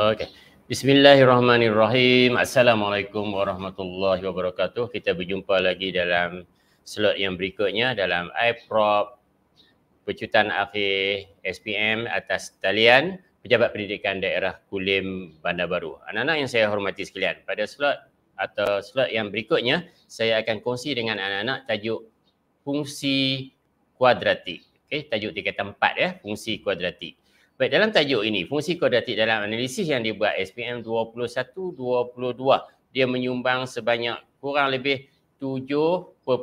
Okey. Bismillahirrahmanirrahim. Assalamualaikum warahmatullahi wabarakatuh. Kita berjumpa lagi dalam slot yang berikutnya dalam iProp Pecutan Akhir SPM atas talian Pejabat Pendidikan Daerah Kulim Bandar Baru. Anak-anak yang saya hormati sekalian, pada slot atau slot yang berikutnya, saya akan kongsi dengan anak-anak tajuk fungsi kuadratik. Okey, tajuk tingkat 4 ya, fungsi kuadratik. Baik, dalam tajuk ini, fungsi kodratik dalam analisis yang dibuat SPM 21-22, dia menyumbang sebanyak kurang lebih 7.78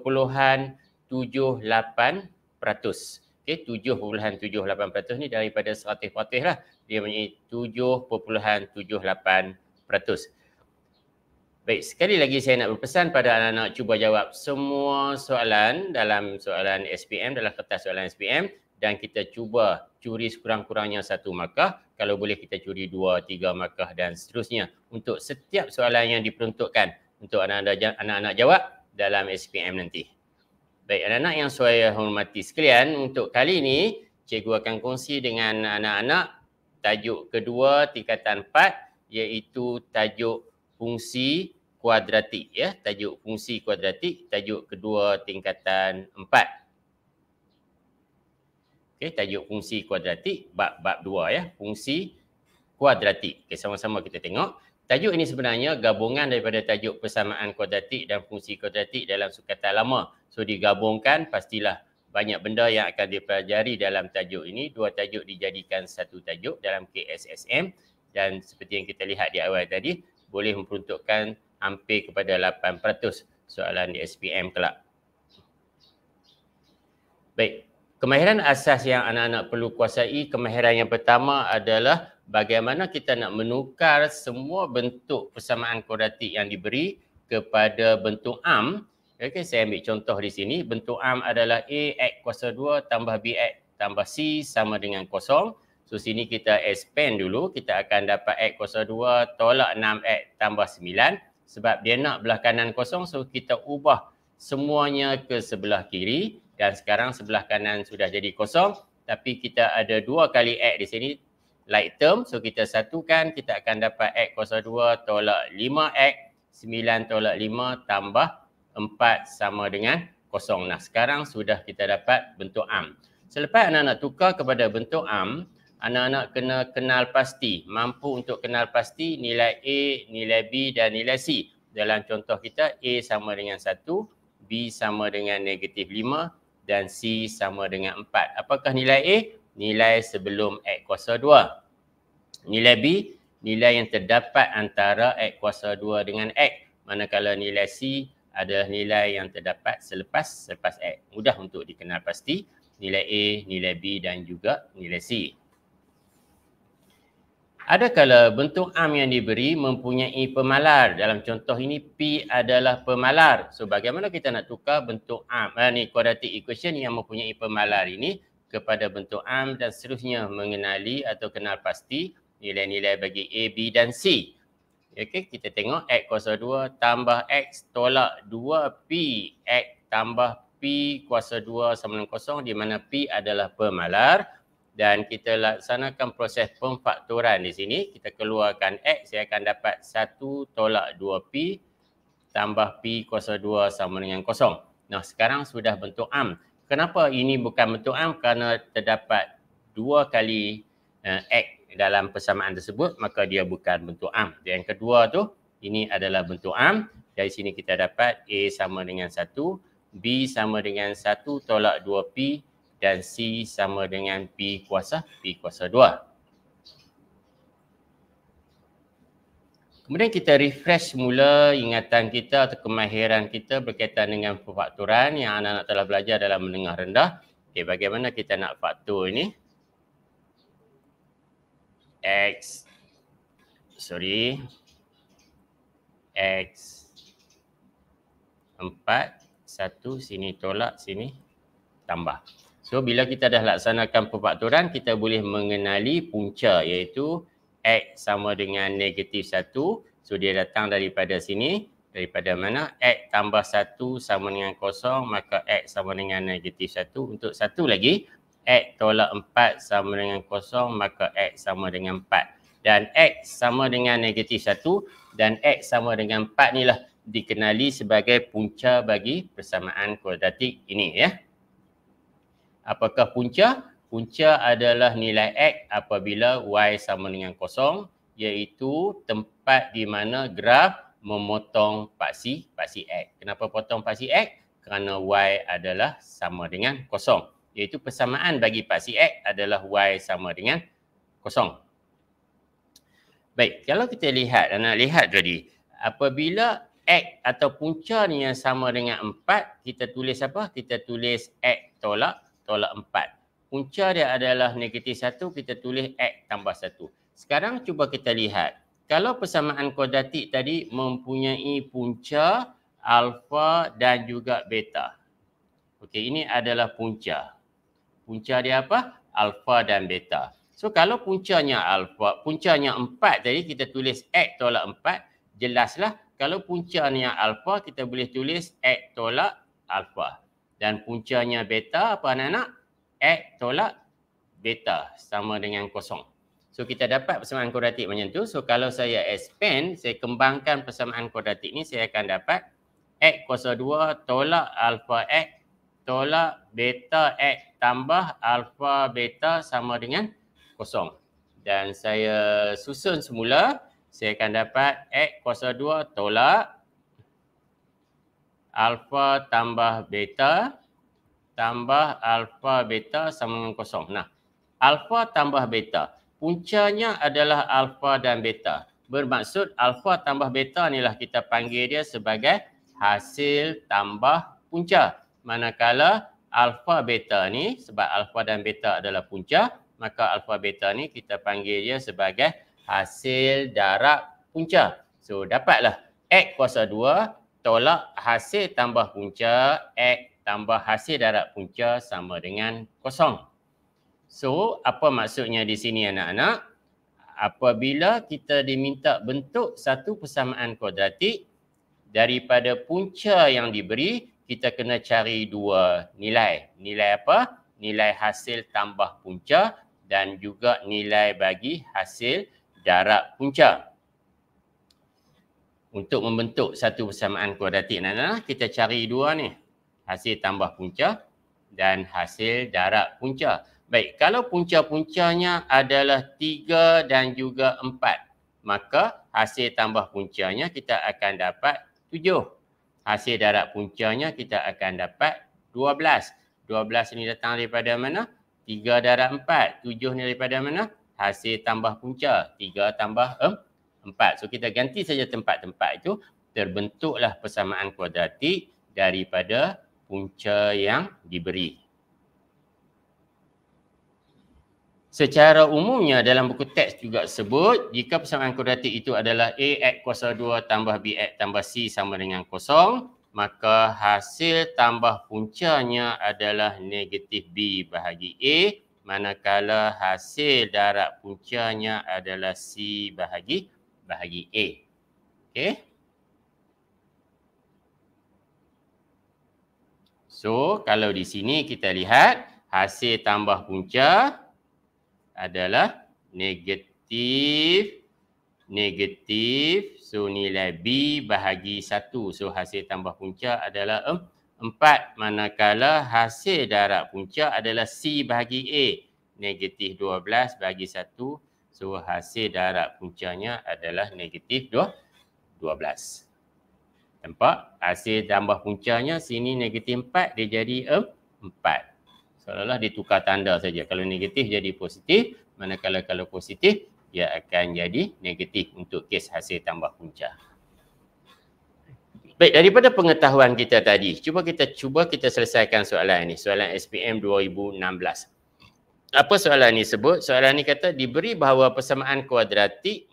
peratus. Okay, 7.78 peratus ni daripada 100 peratus lah. Dia menjadi 7.78 peratus. Baik, sekali lagi saya nak berpesan pada anak-anak cuba jawab semua soalan dalam soalan SPM, dalam kertas soalan SPM dan kita cuba curi sekurang-kurangnya satu markah. Kalau boleh kita curi dua, tiga markah dan seterusnya. Untuk setiap soalan yang diperuntukkan untuk anak-anak, anak jawab dalam SPM nanti. Baik anak-anak yang saya hormati sekalian, untuk kali ini cikgu akan kongsi dengan anak-anak tajuk kedua tingkatan 4 iaitu tajuk fungsi kuadratik ya, tajuk fungsi kuadratik tajuk kedua tingkatan Okey, tajuk fungsi kuadratik bab bab 2 ya, fungsi kuadratik. Okey, sama-sama kita tengok. Tajuk ini sebenarnya gabungan daripada tajuk persamaan kuadratik dan fungsi kuadratik dalam sukatan lama. So digabungkan pastilah banyak benda yang akan dipelajari dalam tajuk ini. Dua tajuk dijadikan satu tajuk dalam KSSM dan seperti yang kita lihat di awal tadi boleh memperuntukkan hampir kepada 8% soalan di SPM kelak. Baik, Kemahiran asas yang anak-anak perlu kuasai, kemahiran yang pertama adalah bagaimana kita nak menukar semua bentuk persamaan kuadratik yang diberi kepada bentuk am. Okay, saya ambil contoh di sini. Bentuk am adalah A x kuasa 2 tambah B x tambah C sama dengan kosong. So sini kita expand dulu. Kita akan dapat x kuasa 2 tolak 6x tambah 9. Sebab dia nak belah kanan kosong. So kita ubah semuanya ke sebelah kiri dan sekarang sebelah kanan sudah jadi kosong tapi kita ada dua kali X di sini like term so kita satukan kita akan dapat X kosong 2 tolak 5 X 9 tolak 5 tambah 4 sama dengan kosong. Nah sekarang sudah kita dapat bentuk am. Selepas anak-anak tukar kepada bentuk am, anak-anak kena kenal pasti, mampu untuk kenal pasti nilai A, nilai B dan nilai C. Dalam contoh kita A sama dengan 1, B sama dengan negatif dan C sama dengan 4. Apakah nilai A? Nilai sebelum X kuasa 2. Nilai B? Nilai yang terdapat antara X kuasa 2 dengan X. Manakala nilai C adalah nilai yang terdapat selepas selepas X. Mudah untuk dikenal pasti nilai A, nilai B dan juga nilai C. Adakala bentuk am yang diberi mempunyai pemalar. Dalam contoh ini P adalah pemalar. So bagaimana kita nak tukar bentuk am? Ha, ni quadratic equation yang mempunyai pemalar ini kepada bentuk am dan seterusnya mengenali atau kenal pasti nilai-nilai bagi A, B dan C. Okey, kita tengok X kuasa 2 tambah X tolak 2P. X tambah P kuasa 2 sama dengan kosong di mana P adalah pemalar dan kita laksanakan proses pemfakturan di sini. Kita keluarkan X, saya akan dapat 1 tolak 2P tambah P kuasa 2 sama dengan kosong. Nah, sekarang sudah bentuk am. Kenapa ini bukan bentuk am? Kerana terdapat dua kali uh, X dalam persamaan tersebut, maka dia bukan bentuk am. Yang kedua tu, ini adalah bentuk am. Dari sini kita dapat A sama dengan 1, B sama dengan 1 tolak 2P dan C sama dengan P kuasa P kuasa 2. Kemudian kita refresh mula ingatan kita atau kemahiran kita berkaitan dengan perfakturan yang anak-anak telah belajar dalam menengah rendah. Okay, bagaimana kita nak faktor ini? X. Sorry. X. 4. 1. Sini tolak. Sini tambah. So bila kita dah laksanakan perfaktoran, kita boleh mengenali punca iaitu X sama dengan negatif 1. So dia datang daripada sini. Daripada mana? X tambah 1 sama dengan kosong maka X sama dengan negatif 1. Untuk satu lagi, X tolak 4 sama dengan kosong maka X sama dengan 4. Dan X sama dengan negatif 1 dan X sama dengan 4 ni lah dikenali sebagai punca bagi persamaan kuadratik ini ya. Apakah punca? Punca adalah nilai X apabila Y sama dengan kosong iaitu tempat di mana graf memotong paksi paksi X. Kenapa potong paksi X? Kerana Y adalah sama dengan kosong. Iaitu persamaan bagi paksi X adalah Y sama dengan kosong. Baik, kalau kita lihat, anak lihat tadi, apabila X atau punca ni yang sama dengan 4, kita tulis apa? Kita tulis X tolak tolak 4. Punca dia adalah negatif 1, kita tulis X tambah 1. Sekarang cuba kita lihat. Kalau persamaan kodatik tadi mempunyai punca alfa dan juga beta. Okey, ini adalah punca. Punca dia apa? Alfa dan beta. So kalau puncanya alfa, puncanya 4 tadi kita tulis X tolak 4, jelaslah kalau puncanya alfa kita boleh tulis X tolak alfa dan puncanya beta apa anak-anak? X tolak beta sama dengan kosong. So kita dapat persamaan kuadratik macam tu. So kalau saya expand, saya kembangkan persamaan kuadratik ni saya akan dapat X kuasa 2 tolak alpha X tolak beta X tambah alpha beta sama dengan kosong. Dan saya susun semula, saya akan dapat X kuasa 2 tolak alfa tambah beta tambah alfa beta sama dengan kosong. Nah, alfa tambah beta. Puncanya adalah alfa dan beta. Bermaksud alfa tambah beta inilah kita panggil dia sebagai hasil tambah punca. Manakala alfa beta ni sebab alfa dan beta adalah punca, maka alfa beta ni kita panggil dia sebagai hasil darab punca. So dapatlah X kuasa 2, tolak hasil tambah punca X tambah hasil darab punca sama dengan kosong. So apa maksudnya di sini anak-anak? Apabila kita diminta bentuk satu persamaan kuadratik daripada punca yang diberi, kita kena cari dua nilai. Nilai apa? Nilai hasil tambah punca dan juga nilai bagi hasil darab punca untuk membentuk satu persamaan kuadratik nana lah, kita cari dua ni hasil tambah punca dan hasil darab punca baik kalau punca-puncanya adalah 3 dan juga 4 maka hasil tambah puncanya kita akan dapat 7 hasil darab puncanya kita akan dapat 12 12 ni datang daripada mana 3 darab 4 7 ni daripada mana hasil tambah punca 3 tambah 4 eh? empat. So kita ganti saja tempat-tempat itu terbentuklah persamaan kuadratik daripada punca yang diberi. Secara umumnya dalam buku teks juga sebut jika persamaan kuadratik itu adalah A x kuasa 2 tambah B x tambah C sama dengan kosong maka hasil tambah puncanya adalah negatif B bahagi A manakala hasil darab puncanya adalah C bahagi A bahagi A. Okay. So, kalau di sini kita lihat hasil tambah punca adalah negatif negatif so nilai B bahagi 1. So, hasil tambah punca adalah 4 manakala hasil darab punca adalah C bahagi A negatif 12 bahagi 1 So hasil darab puncanya adalah negatif 12. Nampak? Hasil tambah puncanya sini negatif 4 dia jadi 4. Seolah-olah dia tukar tanda saja. Kalau negatif jadi positif. Manakala kalau positif dia akan jadi negatif untuk kes hasil tambah punca. Baik, daripada pengetahuan kita tadi, cuba kita cuba kita selesaikan soalan ini. Soalan SPM 2016 apa soalan ni sebut? Soalan ni kata diberi bahawa persamaan kuadratik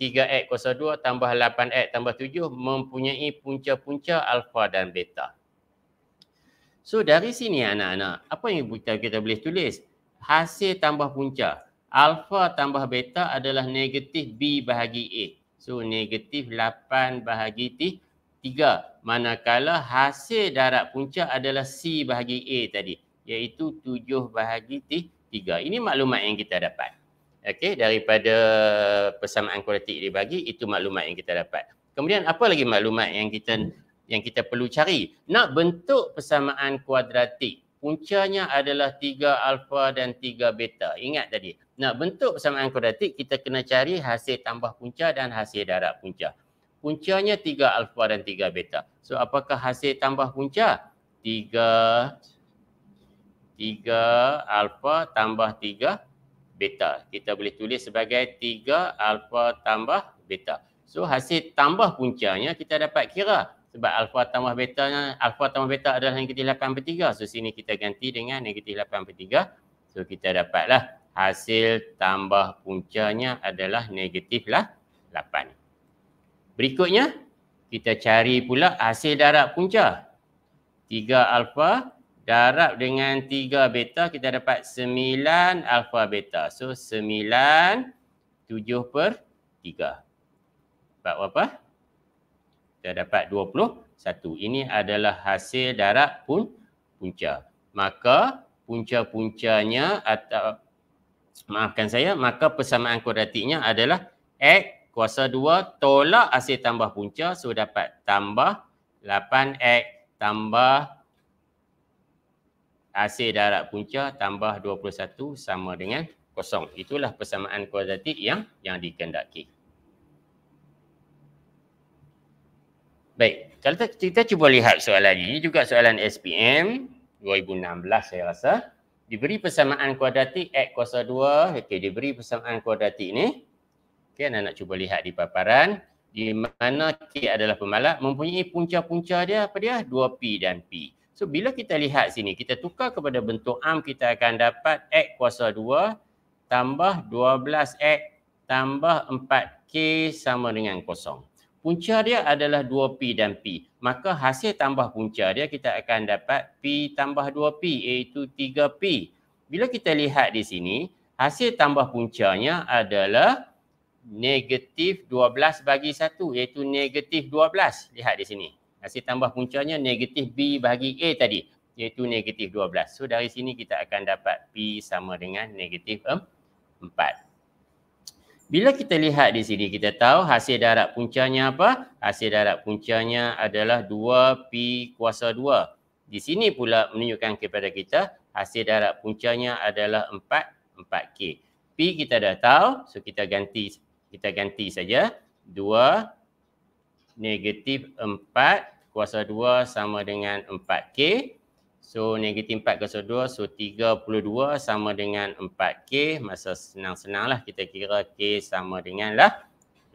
3x kuasa 2 tambah 8x tambah 7 mempunyai punca-punca alfa dan beta. So dari sini anak-anak, apa yang kita, kita boleh tulis? Hasil tambah punca. Alfa tambah beta adalah negatif B bahagi A. So negatif 8 bahagi T 3. Manakala hasil darab punca adalah C bahagi A tadi. Iaitu 7 bahagi T tiga. Ini maklumat yang kita dapat. Okey, daripada persamaan kuadratik dibagi itu maklumat yang kita dapat. Kemudian apa lagi maklumat yang kita yang kita perlu cari? Nak bentuk persamaan kuadratik. Puncanya adalah 3 alfa dan 3 beta. Ingat tadi. Nak bentuk persamaan kuadratik kita kena cari hasil tambah punca dan hasil darab punca. Puncanya 3 alfa dan 3 beta. So apakah hasil tambah punca? 3 3 alfa tambah 3 beta. Kita boleh tulis sebagai 3 alfa tambah beta. So hasil tambah puncanya kita dapat kira sebab alfa tambah beta alfa tambah beta adalah negatif 8 per 3. So sini kita ganti dengan negatif 8 per 3. So kita dapatlah hasil tambah puncanya adalah negatif lah 8. Berikutnya kita cari pula hasil darab punca. 3 alfa darab dengan 3 beta kita dapat 9 alfa beta. So 9 7 per 3. Dapat berapa? Kita dapat 21. Ini adalah hasil darab pun punca. Maka punca-puncanya atau maafkan saya, maka persamaan kuadratiknya adalah x kuasa 2 tolak hasil tambah punca. So dapat tambah 8x tambah hasil darat punca tambah 21 sama dengan kosong. Itulah persamaan kuadratik yang yang dikendaki. Baik, kalau kita cuba lihat soalan ini juga soalan SPM 2016 saya rasa. Diberi persamaan kuadratik X kuasa 2. Okey, diberi persamaan kuadratik ini. Okey, anak nak cuba lihat di paparan. Di mana K adalah pemalat mempunyai punca-punca dia apa dia? 2P dan P. So bila kita lihat sini, kita tukar kepada bentuk am kita akan dapat X kuasa 2 tambah 12X tambah 4K sama dengan kosong. Punca dia adalah 2P dan P. Maka hasil tambah punca dia kita akan dapat P tambah 2P iaitu 3P. Bila kita lihat di sini, hasil tambah puncanya adalah negatif 12 bagi 1 iaitu negatif 12. Lihat di sini hasil tambah puncanya negatif B bahagi A tadi iaitu negatif 12. So dari sini kita akan dapat P sama dengan negatif 4. Bila kita lihat di sini kita tahu hasil darab puncanya apa? Hasil darab puncanya adalah 2P kuasa 2. Di sini pula menunjukkan kepada kita hasil darab puncanya adalah 4, 4K. P kita dah tahu, so kita ganti kita ganti saja. 2 negatif 4 kuasa 2 sama dengan 4K. So negatif 4 kuasa 2, so 32 sama dengan 4K. Masa senang senang lah kita kira K sama dengan lah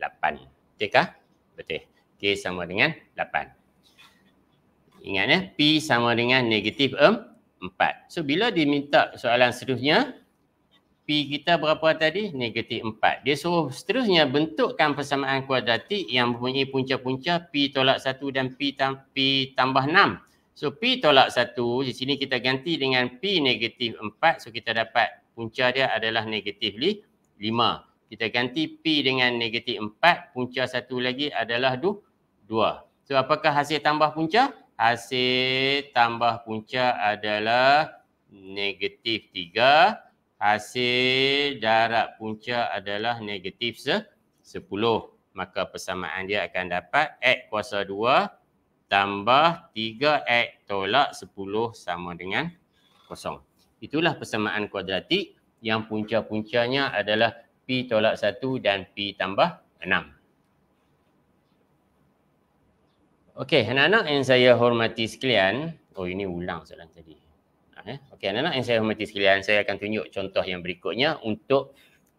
8. Betul kah? Betul. K sama dengan 8. Ingat ya, P sama dengan negatif 4. So bila diminta soalan seterusnya, kita berapa tadi? Negatif 4. Dia suruh seterusnya bentukkan persamaan kuadratik yang mempunyai punca-punca P tolak 1 dan P, tam P tambah 6. So P tolak 1 di sini kita ganti dengan P negatif 4. So kita dapat punca dia adalah negatif 5. Kita ganti P dengan negatif 4. Punca satu lagi adalah 2. So apakah hasil tambah punca? Hasil tambah punca adalah negatif 3. 3 hasil darab punca adalah negatif se 10. Maka persamaan dia akan dapat X kuasa 2 tambah 3X tolak 10 sama dengan kosong. Itulah persamaan kuadratik yang punca-puncanya adalah P tolak 1 dan P tambah 6. Okey, anak-anak yang saya hormati sekalian. Oh, ini ulang soalan tadi. Eh. Okey anak-anak yang saya hormati sekalian, saya akan tunjuk contoh yang berikutnya untuk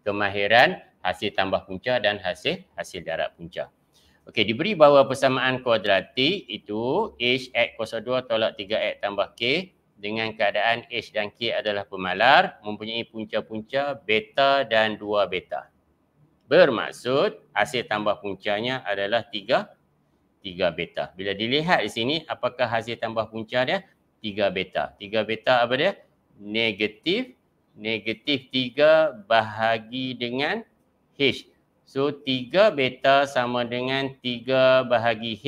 kemahiran hasil tambah punca dan hasil hasil darab punca. Okey, diberi bahawa persamaan kuadratik itu H X kosar 2 tolak 3 X tambah K dengan keadaan H dan K adalah pemalar mempunyai punca-punca beta dan 2 beta. Bermaksud hasil tambah puncanya adalah 3 3 beta. Bila dilihat di sini apakah hasil tambah punca dia? tiga beta. Tiga beta apa dia? Negatif. Negatif tiga bahagi dengan H. So tiga beta sama dengan tiga bahagi H.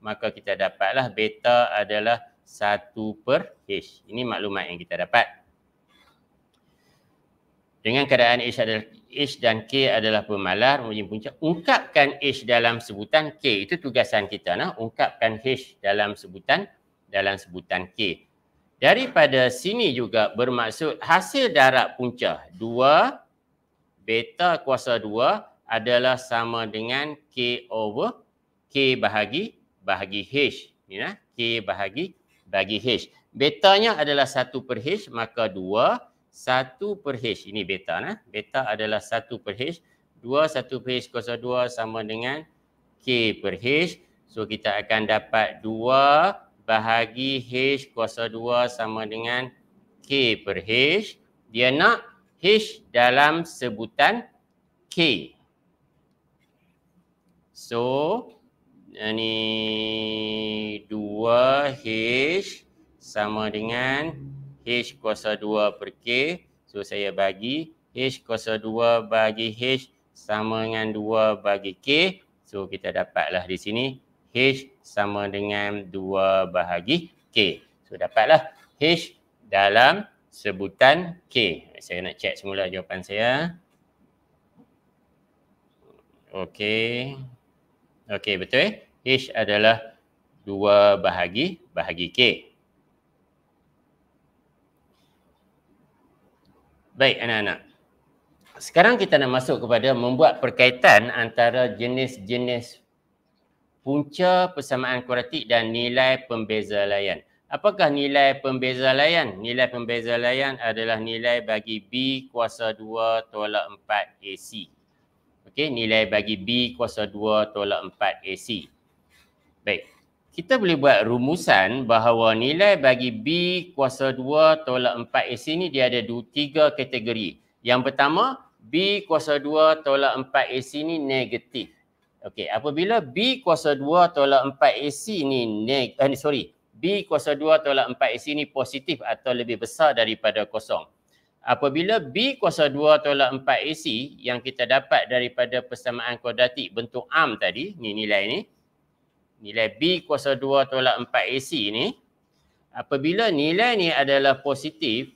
Maka kita dapatlah beta adalah satu per H. Ini maklumat yang kita dapat. Dengan keadaan H adalah H dan K adalah pemalar, mempunyai puncak. Ungkapkan H dalam sebutan K. Itu tugasan kita. Nah. Ungkapkan H dalam sebutan dalam sebutan K. Daripada sini juga bermaksud hasil darab punca 2 beta kuasa 2 adalah sama dengan K over K bahagi bahagi H. Ya, K bahagi bahagi H. Betanya adalah 1 per H maka 2 1 per H. Ini beta. Nah. Beta adalah 1 per H. 2 1 per H kuasa 2 sama dengan K per H. So kita akan dapat 2 bahagi H kuasa 2 sama dengan K per H. Dia nak H dalam sebutan K. So, ini eh, 2H sama dengan H kuasa 2 per K. So, saya bagi H kuasa 2 bagi H sama dengan 2 bagi K. So, kita dapatlah di sini H sama dengan 2 bahagi K. So dapatlah H dalam sebutan K. Saya nak check semula jawapan saya. Okey. Okey betul eh? H adalah 2 bahagi bahagi K. Baik anak-anak. Sekarang kita nak masuk kepada membuat perkaitan antara jenis-jenis punca persamaan kuratik dan nilai pembeza layan. Apakah nilai pembeza layan? Nilai pembeza layan adalah nilai bagi B kuasa 2 tolak 4 AC. Okey, nilai bagi B kuasa 2 tolak 4 AC. Baik, kita boleh buat rumusan bahawa nilai bagi B kuasa 2 tolak 4 AC ni dia ada dua, tiga kategori. Yang pertama, B kuasa 2 tolak 4 AC ni negatif. Okey, apabila B kuasa 2 tolak 4 AC ni, neg- eh, sorry, B kuasa 2 tolak 4 AC ni positif atau lebih besar daripada kosong. Apabila B kuasa 2 tolak 4 AC yang kita dapat daripada persamaan kodatik bentuk am tadi, ni nilai ni, nilai B kuasa 2 tolak 4 AC ni, apabila nilai ni adalah positif,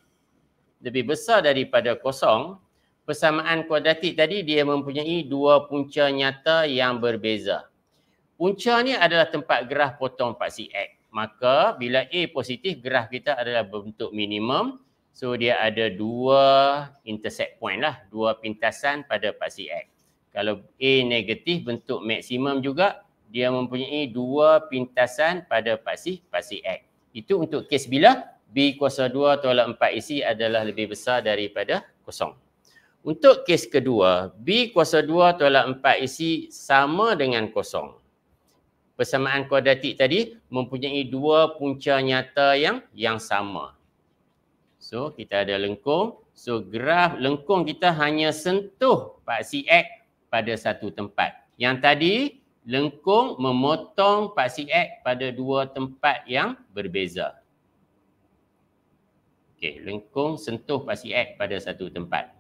lebih besar daripada kosong, persamaan kuadratik tadi dia mempunyai dua punca nyata yang berbeza. Punca ni adalah tempat gerah potong paksi X. Maka bila A positif, gerah kita adalah berbentuk minimum. So dia ada dua intersect point lah, dua pintasan pada paksi X. Kalau A negatif bentuk maksimum juga, dia mempunyai dua pintasan pada paksi paksi X. Itu untuk kes bila B kuasa 2 tolak 4 isi adalah lebih besar daripada kosong. Untuk kes kedua, B kuasa 2 tolak 4 isi sama dengan kosong. Persamaan kuadratik tadi mempunyai dua punca nyata yang yang sama. So kita ada lengkung. So graf lengkung kita hanya sentuh paksi X pada satu tempat. Yang tadi lengkung memotong paksi X pada dua tempat yang berbeza. Okey, lengkung sentuh paksi X pada satu tempat.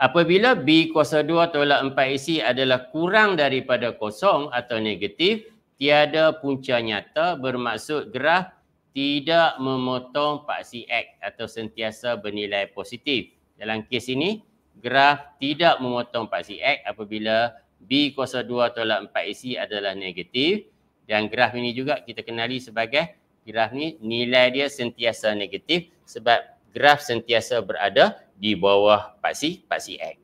Apabila B kuasa 2 tolak 4 isi adalah kurang daripada kosong atau negatif, tiada punca nyata bermaksud graf tidak memotong paksi X atau sentiasa bernilai positif. Dalam kes ini, graf tidak memotong paksi X apabila B kuasa 2 tolak 4 isi adalah negatif dan graf ini juga kita kenali sebagai graf ni nilai dia sentiasa negatif sebab graf sentiasa berada di bawah paksi paksi X.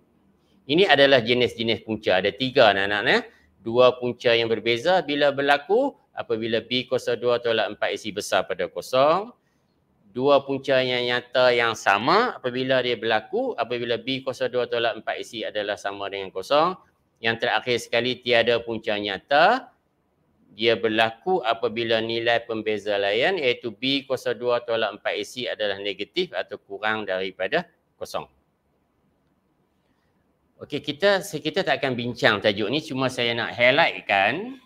Ini adalah jenis-jenis punca. Ada tiga anak-anak. Ya. Dua punca yang berbeza bila berlaku apabila B kosar dua tolak empat isi besar pada kosong. Dua punca yang nyata yang sama apabila dia berlaku apabila B kosar dua tolak empat isi adalah sama dengan kosong. Yang terakhir sekali tiada punca nyata. Dia berlaku apabila nilai pembeza lain iaitu B kosar dua tolak empat isi adalah negatif atau kurang daripada kosong. Okey, kita kita tak akan bincang tajuk ni cuma saya nak highlightkan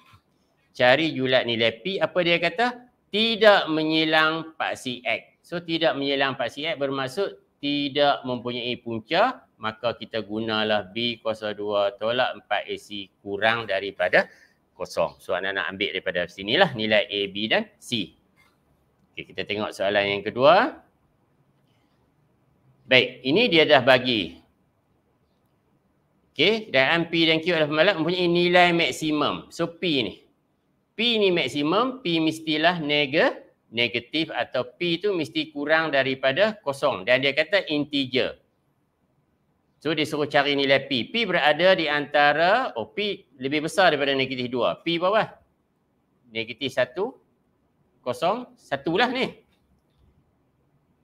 cari julat nilai P apa dia kata? Tidak menyilang paksi X. So tidak menyilang paksi X bermaksud tidak mempunyai punca maka kita gunalah B kuasa 2 tolak 4 AC kurang daripada kosong. So anda nak ambil daripada sini lah nilai A, B dan C. Okey, kita tengok soalan yang kedua. Baik, ini dia dah bagi. Okey, dan P dan Q adalah pemalat mempunyai nilai maksimum. So P ni. P ni maksimum, P mestilah nega, negatif atau P tu mesti kurang daripada kosong. Dan dia kata integer. So dia suruh cari nilai P. P berada di antara, oh P lebih besar daripada negatif 2. P berapa? Negatif 1, kosong, 1 lah ni.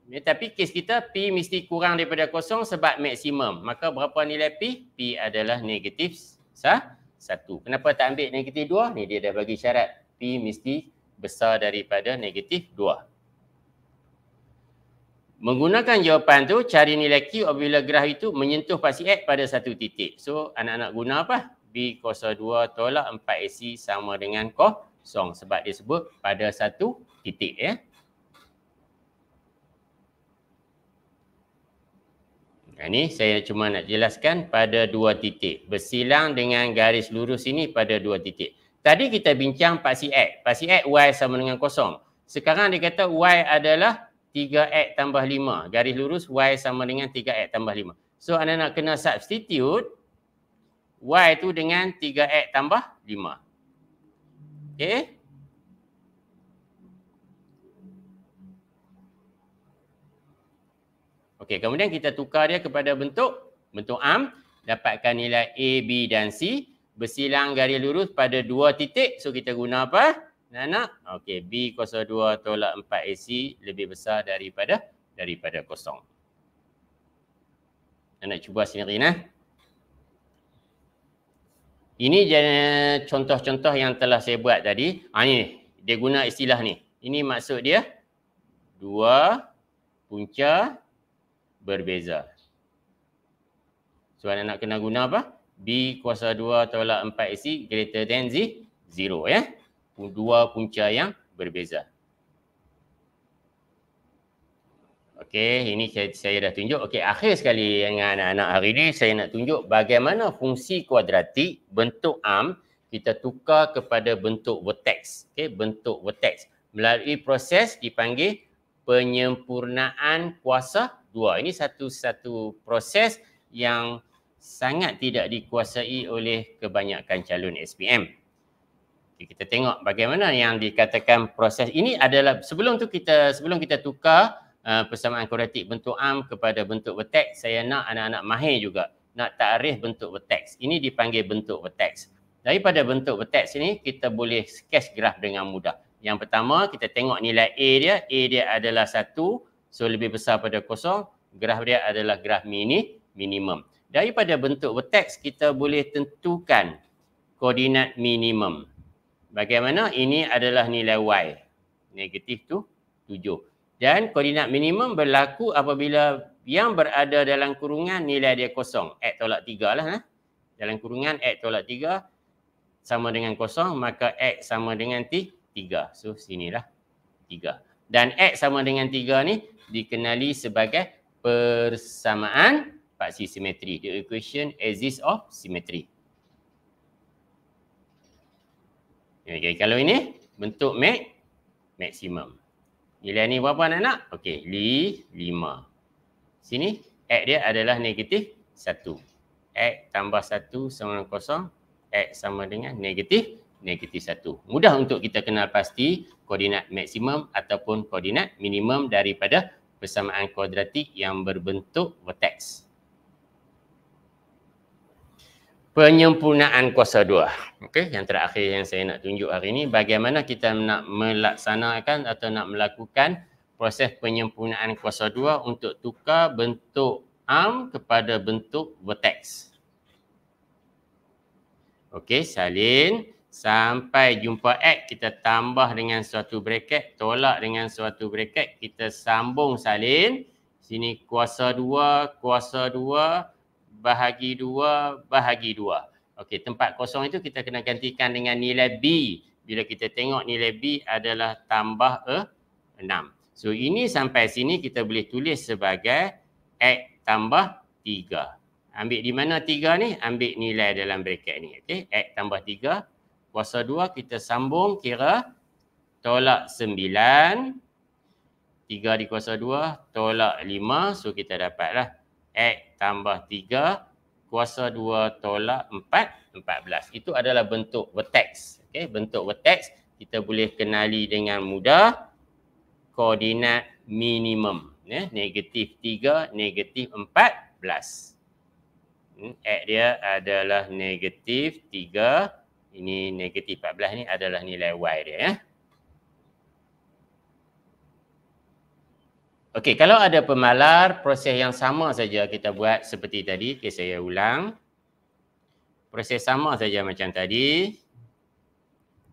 Ya, tapi kes kita P mesti kurang daripada kosong sebab maksimum. Maka berapa nilai P? P adalah negatif sah satu. Kenapa tak ambil negatif dua? Ni dia dah bagi syarat. P mesti besar daripada negatif dua. Menggunakan jawapan tu cari nilai Q apabila graf itu menyentuh pasti X pada satu titik. So anak-anak guna apa? B kosa dua tolak empat AC sama dengan kosong. Sebab dia sebut pada satu titik ya. Eh? Ini ha, saya cuma nak jelaskan pada dua titik. Bersilang dengan garis lurus ini pada dua titik. Tadi kita bincang paksi X. Paksi X Y sama dengan kosong. Sekarang dia kata Y adalah 3X tambah 5. Garis lurus Y sama dengan 3X tambah 5. So anda nak kena substitute Y tu dengan 3X tambah 5. Okay. Okey, kemudian kita tukar dia kepada bentuk bentuk am dapatkan nilai a, b dan c bersilang garis lurus pada dua titik. So kita guna apa? Nana. Okey, b 02 tolak 4 ac lebih besar daripada daripada kosong. Nak cuba sendiri nah. Ini contoh-contoh yang telah saya buat tadi. Ha ni, dia guna istilah ni. Ini maksud dia dua punca berbeza. So anak-anak kena guna apa? B kuasa 2 tolak 4 C greater than Z, 0 ya. Dua punca yang berbeza. Okey, ini saya, saya dah tunjuk. Okey, akhir sekali yang anak-anak hari ini saya nak tunjuk bagaimana fungsi kuadratik bentuk am kita tukar kepada bentuk vertex. Okey, bentuk vertex. Melalui proses dipanggil penyempurnaan kuasa dua. Ini satu-satu proses yang sangat tidak dikuasai oleh kebanyakan calon SPM. Okay, kita tengok bagaimana yang dikatakan proses ini adalah sebelum tu kita sebelum kita tukar uh, persamaan kuratik bentuk am kepada bentuk vertex, saya nak anak-anak mahir juga nak tarikh bentuk vertex. Ini dipanggil bentuk vertex. Daripada bentuk vertex ini kita boleh sketch graf dengan mudah. Yang pertama kita tengok nilai A dia, A dia adalah satu, So lebih besar pada kosong, graf dia adalah graf mini minimum. Daripada bentuk vertex kita boleh tentukan koordinat minimum. Bagaimana ini adalah nilai y. Negatif tu tujuh. Dan koordinat minimum berlaku apabila yang berada dalam kurungan nilai dia kosong. X tolak tiga lah. Nah. Ha? Dalam kurungan X tolak tiga sama dengan kosong maka X sama dengan T 3. So sinilah tiga dan X sama dengan 3 ni dikenali sebagai persamaan paksi simetri. The equation exists of symmetry. Okay, kalau ini bentuk max, maksimum. Nilai ni berapa anak-anak? Okey, li, lima. Sini, X dia adalah negatif satu. X tambah satu sama dengan kosong. X sama dengan negatif negatif 1. Mudah untuk kita kenal pasti koordinat maksimum ataupun koordinat minimum daripada persamaan kuadratik yang berbentuk vertex. Penyempurnaan kuasa 2. Okey, yang terakhir yang saya nak tunjuk hari ini bagaimana kita nak melaksanakan atau nak melakukan proses penyempurnaan kuasa 2 untuk tukar bentuk arm kepada bentuk vertex. Okey, salin. Salin. Sampai jumpa X, kita tambah dengan suatu bracket, tolak dengan suatu bracket, kita sambung salin. Sini kuasa 2, kuasa 2, bahagi 2, bahagi 2. Okey, tempat kosong itu kita kena gantikan dengan nilai B. Bila kita tengok nilai B adalah tambah E, 6. So, ini sampai sini kita boleh tulis sebagai X tambah 3. Ambil di mana 3 ni? Ambil nilai dalam bracket ni. Okey. X tambah 3, Kuasa dua kita sambung kira tolak sembilan. Tiga kuasa dua tolak lima. So kita dapatlah X tambah tiga kuasa dua tolak empat. Empat belas. Itu adalah bentuk vertex. Okay. Bentuk vertex kita boleh kenali dengan mudah koordinat minimum. Yeah. Negatif tiga, negatif empat belas. Hmm, X dia adalah negatif tiga belas. Ini negatif 14 ni adalah nilai Y dia. Eh? Okey, kalau ada pemalar, proses yang sama saja kita buat seperti tadi. Okay, saya ulang. Proses sama saja macam tadi.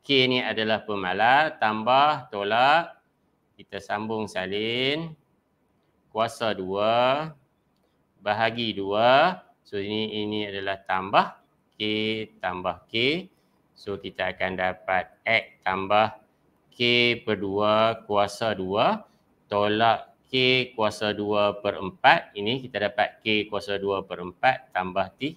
K ni adalah pemalar. Tambah, tolak. Kita sambung salin. Kuasa 2. Bahagi 2. So, ini, ini adalah tambah. K tambah K. So kita akan dapat X tambah K per 2 kuasa 2 tolak K kuasa 2 per 4. Ini kita dapat K kuasa 2 per 4 tambah T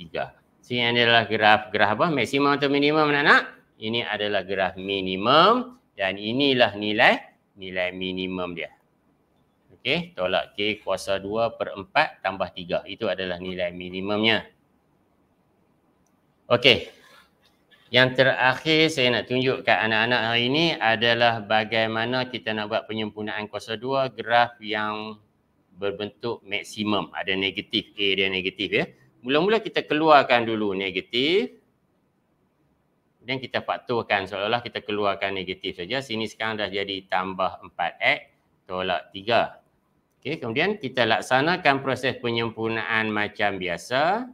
3. So ini adalah graf, graf apa? Maksimum atau minimum anak-anak? Ini adalah graf minimum dan inilah nilai nilai minimum dia. Okey, tolak K kuasa 2 per 4 tambah 3. Itu adalah nilai minimumnya. Okey, yang terakhir saya nak tunjuk tunjukkan anak-anak hari ini adalah bagaimana kita nak buat penyempurnaan kuasa dua graf yang berbentuk maksimum. Ada negatif A dia negatif ya. Mula-mula kita keluarkan dulu negatif. Kemudian kita faktorkan seolah-olah kita keluarkan negatif saja. Sini sekarang dah jadi tambah 4X tolak 3. Okay, kemudian kita laksanakan proses penyempurnaan macam biasa.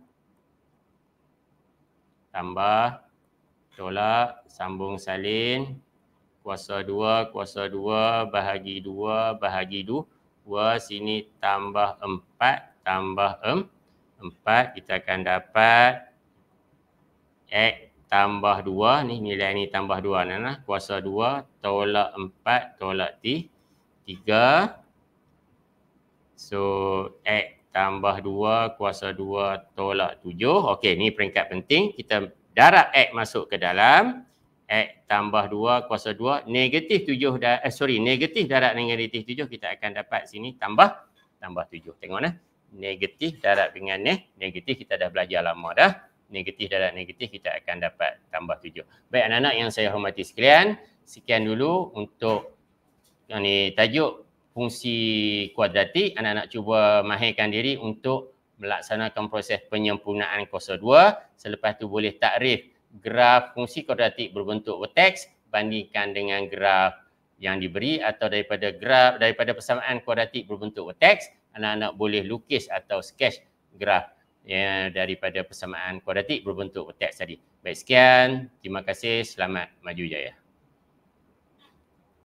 Tambah tolak, sambung salin. Kuasa 2, kuasa 2, bahagi 2, bahagi 2. 2 sini tambah 4, tambah 4. Kita akan dapat X tambah 2. Ni nilai ni tambah 2. Nana. Lah. Kuasa 2, tolak 4, tolak T. 3. So, X tambah 2, kuasa 2, tolak 7. Okey, ni peringkat penting. Kita darab X masuk ke dalam X tambah 2 kuasa 2 negatif 7 dar- eh, sorry negatif darab dengan negatif 7 kita akan dapat sini tambah tambah 7 tengok eh negatif darab dengan ne, negatif kita dah belajar lama dah negatif darab negatif kita akan dapat tambah 7 baik anak-anak yang saya hormati sekalian sekian dulu untuk yang ni tajuk fungsi kuadratik anak-anak cuba mahirkan diri untuk melaksanakan proses penyempurnaan kuasa dua selepas itu boleh takrif graf fungsi kuadratik berbentuk vertex bandingkan dengan graf yang diberi atau daripada graf daripada persamaan kuadratik berbentuk vertex anak-anak boleh lukis atau sketch graf ya, daripada persamaan kuadratik berbentuk vertex tadi. Baik sekian, terima kasih, selamat maju jaya.